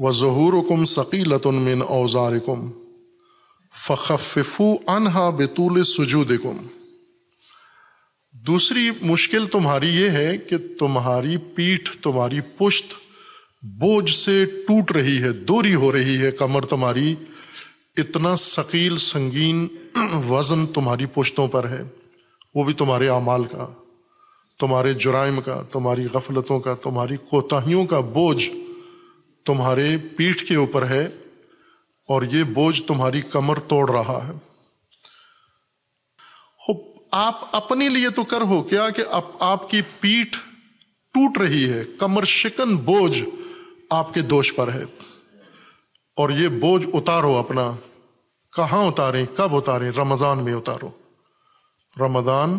व ज़हूरकुम सकीलतमिन औज़ारकुम फ़खफ़ू अनहा बतूल सजूदकुम दूसरी मुश्किल तुम्हारी ये है कि तुम्हारी पीठ तुम्हारी पुश्त बोझ से टूट रही है दूरी हो रही है कमर तुम्हारी इतना शकील संगीन वज़न तुम्हारी पुश्तों पर है वो भी तुम्हारे अमाल का तुम्हारे जुराइम का तुम्हारी गफलतों का तुम्हारी कोताहियों का बोझ तुम्हारे पीठ के ऊपर है और ये बोझ तुम्हारी कमर तोड़ रहा है आप अपने लिए तो कर हो क्या कि आप, आपकी पीठ टूट रही है कमर शिकन बोझ आपके दोष पर है और ये बोझ उतारो अपना कहा उतारें कब उतारें रमज़ान में उतारो रमज़ान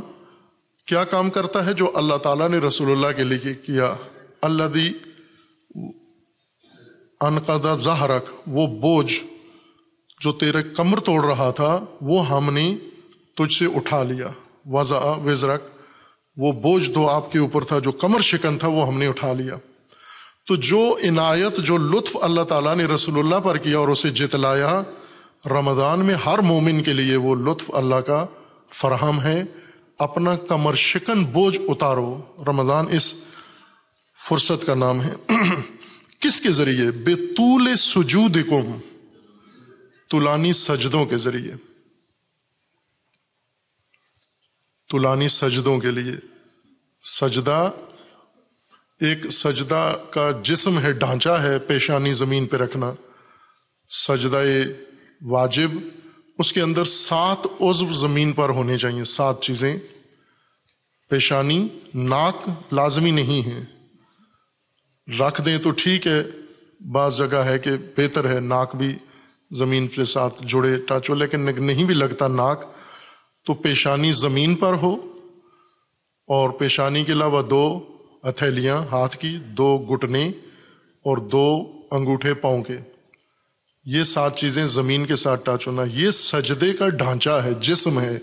क्या काम करता है जो अल्लाह ताला ने रसूलुल्लाह के लिए किया अल्लादी अनकदा जहरक वो बोझ जो तेरे कमर तोड़ रहा था वो हमने तुझसे उठा लिया वज़ा वज़रक वो बोझ दो तो आपके ऊपर था जो कमर शिकन था वो हमने उठा लिया तो जो इनायत जो लुत्फ़ अल्लाह ताला ने रसूलुल्लाह पर किया और उसे जितलाया रमज़ान में हर मोमिन के लिए वो लुत्फ़ अल्लाह का फरहम है अपना कमर शिकन बोझ उतारो रमज़ान इस फुर्सत का नाम है किसके जरिए बेतूल सुजूद कुम तुलानी सजदों के जरिए तुलानी सजदों के लिए सजदा एक सजदा का जिस्म है ढांचा है पेशानी ज़मीन पर पे रखना सजदा वाजिब उसके अंदर सात उज्व ज़मीन पर होने चाहिए सात चीज़ें पेशानी नाक लाजमी नहीं है रख दें तो ठीक है बाज़ जगह है कि बेहतर है नाक भी ज़मीन के साथ जुड़े टच हो लेकिन नहीं भी लगता नाक तो पेशानी ज़मीन पर हो और पेशानी के अलावा दो हथेलियाँ हाथ की दो घुटने और दो अंगूठे पाँव के ये सात चीज़ें ज़मीन के साथ टच होना ये सजदे का ढांचा है जिसम है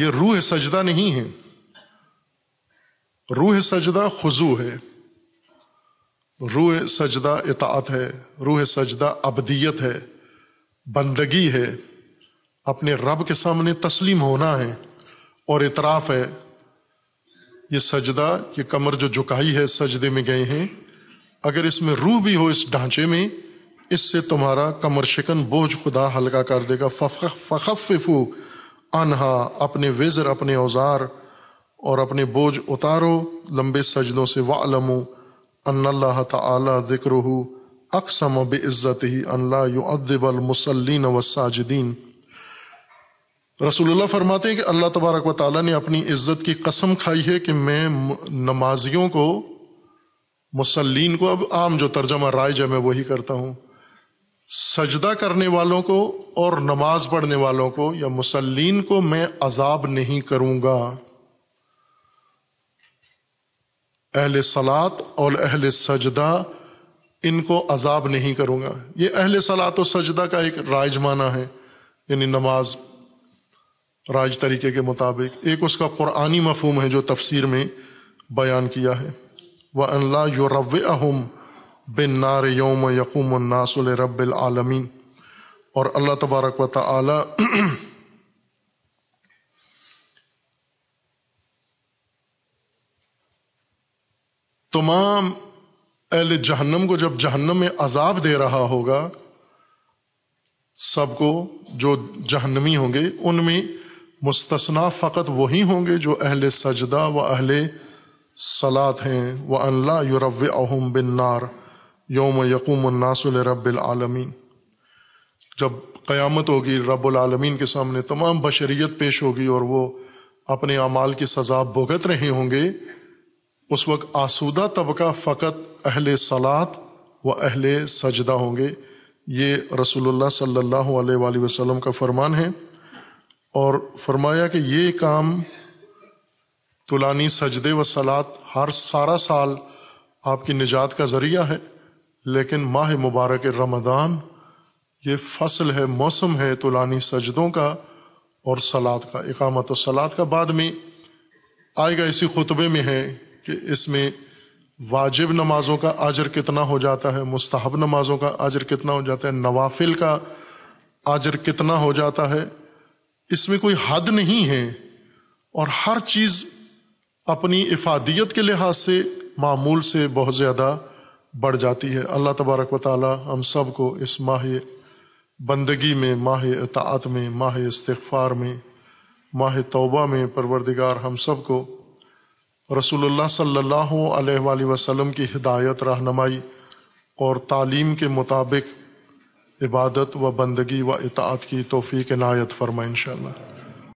ये रूह सजदा नहीं है रूह सजदा खुजू है रूह सजदा इतात है रूह सजदा अबदियत है बंदगी है अपने रब के सामने तस्लीम होना है और इतराफ़ है ये सजदा ये कमर जो झुकाई है सजदे में गए हैं अगर इसमें रूह भी हो इस ढांचे में इससे तुम्हारा कमर शिकन बोझ खुदा हल्का कर देगा फ़खफ़ू अनहा अपने वेज़र अपने औज़ार और अपने बोझ उतारो लंबे सजदों से वालमो अल्लाह ताला जिक्र अक्सम ब इज़्ज़त ही अल्लाह युद्दबल मुसलिन वसाजदीन रसूलुल्लाह फरमाते हैं कि अल्लाह तबारक व ताली ने अपनी इज़्ज़त की कसम खाई है कि मैं नमाजियों को मुसलिन को अब आम जो तर्जमा राइज है मैं वही करता हूँ सजदा करने वालों को और नमाज पढ़ने वालों को या मुसलिन को मैं अजाब नहीं करूँगा अहल सलात और अहल सजदा इनको अजाब नहीं करूँगा ये अहल सलात और सजदा का एक राज माना है यानी नमाज राज तरीके के मुताबिक एक उसका क़ुरानी मफहम है जो तफसीर में बयान किया है व अल्ला रव अहम बिन नार योम यकूम नासुल रबालमीन और अल्लाह तबारक व ताली तमाम अहल जहन्नम को जब जहन्नम में अजाब दे रहा होगा सबको जो जहन्नमी होंगे उनमें मुस्तना फ़कत वही होंगे जो अहल सजदा व अहल सलात हैं व अल्ला युरव अहम बिन नार योम नासुल रबालमीन जब क़यामत होगी रबालमीन के सामने तमाम बशरीत पेश होगी और वो अपने अमाल की सज़ा भुगत रहे होंगे उस वक्त आसूदा तबका फ़कत अहल सलात व अहल सजदा होंगे ये रसूलुल्लाह सल्लल्लाहु अलैहि का फरमान है और फरमाया कि ये काम तुलानी सजदे व सलात हर सारा साल आपकी निजात का ज़रिया है लेकिन माह मुबारक रमदान ये फसल है मौसम है तुलानी सजदों का और सलाद का इकामत सलाद का बाद में आएगा इसी खुतबे में है कि इसमें वाजिब नमाज़ों का आजर कितना हो जाता है मुस्ताहब नमाज़ों का आजर कितना हो जाता है नवाफिल का आजर कितना हो जाता है इसमें कोई हद नहीं है और हर चीज़ अपनी इफादियत के लिहाज से मामूल से बहुत ज़्यादा बढ़ जाती है अल्लाह तबारक व ताली हम सब को इस माह बंदगी में माह अतात में माह इस्तफ़ार में माह तौबा में परवरदिगार हम सब को रसूलुल्लाह सल्लल्लाहु अलैहि वसल्लम की हिदायत रहनमाई और तालीम के मुताबिक इबादत व बंदगी व इतात की तोफ़ी इनायत फरमा इन